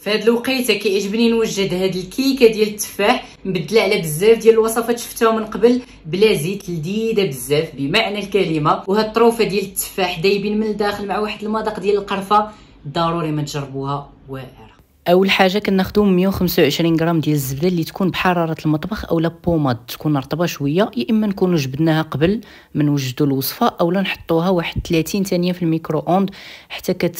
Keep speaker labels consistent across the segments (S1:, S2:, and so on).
S1: في هاد الوقيته كيعجبني نوجد هاد الكيكه ديال التفاح مبدله على بزاف ديال الوصفات شفتها من قبل بلا زيت لذيذه بزاف بمعنى الكلمه وهاد الطروفه ديال التفاح دايبين من الداخل مع واحد المذاق ديال القرفه ضروري ما تجربوها واعر اول حاجه كناخذوا 125 غرام ديال الزبده اللي تكون بحراره المطبخ اولا بوماد تكون رطبه شويه يا اما نكونوا جبدناها قبل ما نوجدوا الوصفه اولا نحطوها واحد 30 ثانيه في الميكرو اوند حتى كت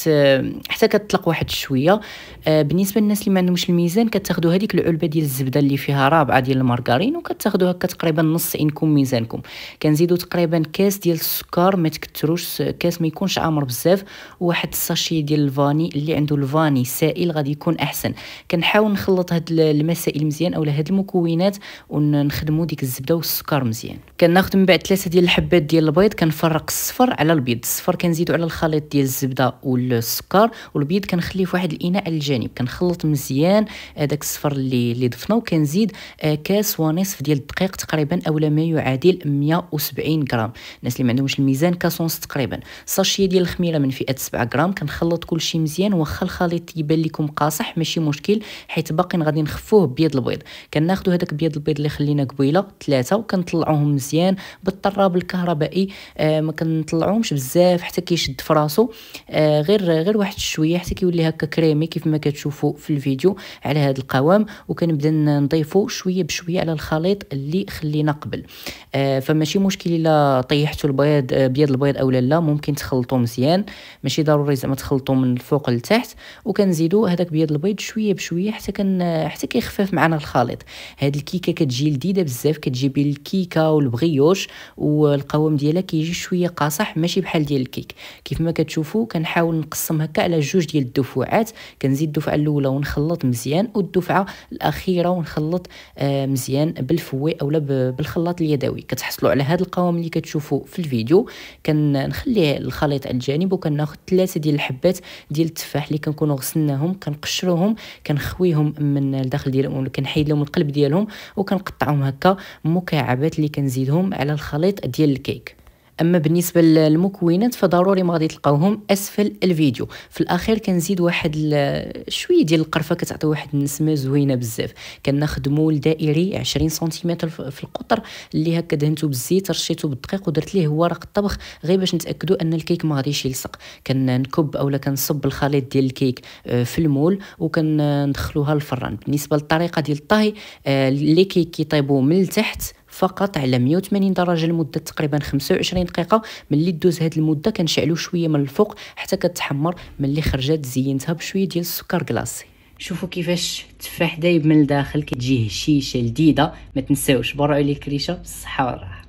S1: حتى كتطلق واحد شويه آه، بالنسبه للناس اللي ما عندهمش الميزان كتاخذوا هذيك العلبه ديال الزبده اللي فيها رابعه ديال المارغرين وكتاخذوها هكا تقريبا نص انكم ميزانكم كنزيدوا تقريبا كاس ديال السكر ما تكثروش كاس ما يكونش عامر بزاف وواحد الساشي ديال الفاني اللي عنده الفاني سائل غادي يكون تكون احسن كنحاول نخلط هاد المسائل مزيان اولا هاد المكونات ونخدمو ديك الزبده والسكر مزيان كناخذ من بعد ثلاثه ديال الحبات ديال البيض كنفرق الصفر على البيض الصفر كنزيدو على الخليط ديال الزبده والسكر والبيض كنخليه في واحد الاناء على الجانب كنخلط مزيان هذاك آه، الصفر اللي اللي ضفناه وكنزيد آه، كاس ونصف ديال الدقيق تقريبا اولا ما يعادل 170 غرام الناس اللي ما عندهمش الميزان كاس ونص تقريبا ساشيه ديال الخميره من فئه 7 غرام كنخلط كلشي مزيان واخا الخليط يبان لكم قاصح بصح ماشي مشكل حيت باقيين غادي نخفوه بيض البيض كناخذوا هذاك بيض البيض اللي خلينا قبيله ثلاثه وكنطلعوهم مزيان بالطراب الكهربائي آه ما كنطلعوهمش بزاف حتى كيشد فراسو آه غير غير واحد شويه حتى كيولي هكا كريمي كيف ما كتشوفوا في الفيديو على هذا القوام وكنبدا نضيفو شويه بشويه على الخليط اللي خلينا قبل آه فماشي مشكل الا طيحتوا البيض آه، بيض البيض اولا لا ممكن تخلطوا مزيان ماشي ضروري زعما تخلطوا من الفوق لتحت وكنزيدوا هذاك بيض البيض شويه بشويه حتى كان حتى كيخفف معنا الخليط هاد الكيكه كتجي لذيذه بزاف كتجيبي الكيكه والبغيوش والقوام ديالها كيجي شويه قاصح ماشي بحال ديال الكيك كيف ما كتشوفوا كنحاول نقسم هكا على جوج ديال الدفعات كنزيد الدفعه الاولى ونخلط مزيان والدفعه الاخيره ونخلط آه، مزيان بالفوي اولا بالخلاط اليدوي كتحصلوا على هاد القوام اللي كتشوفوا في الفيديو كنخليه الخليط على الجانب وكناخذ ثلاثه ديال الحبات ديال التفاح اللي كنكونوا غسلناهم كنقش كنحشروهم كنخويهم من الداخل ديالهم كنحيد لهم القلب ديالهم وكنقطعهم هكا مكعبات اللي كنزيدهم على الخليط ديال الكيك اما بالنسبه للمكونات فضروري ما غادي تلقاوهم اسفل الفيديو في الاخير كنزيد واحد شويه ديال القرفه كتعطي واحد النسمه زوينه بزاف كنخدمو لدائري 20 سنتيمتر في القطر اللي هكا دهنتو بالزيت رشيتو بالدقيق ودرت ليه ورق الطبخ غير باش نتاكدوا ان الكيك ما غاديش يلصق كنكب اولا كنصب الخليط ديال الكيك آه، في المول وكندخلوها للفران بالنسبه للطريقه ديال الطهي آه، لي كيك كيطيبوا من التحت فقط على 180 درجه لمده تقريبا 25 دقيقه ملي دوز هذه المده كنشعلو شويه من الفوق حتى كتحمر ملي خرجت زينتها بشويه ديال السكر كلاصي شوفوا كيفاش التفاح دايب من الداخل كتجي هشيشه لذيذه ما تنساوش برعوا لي الكريشه بالصحه والراحه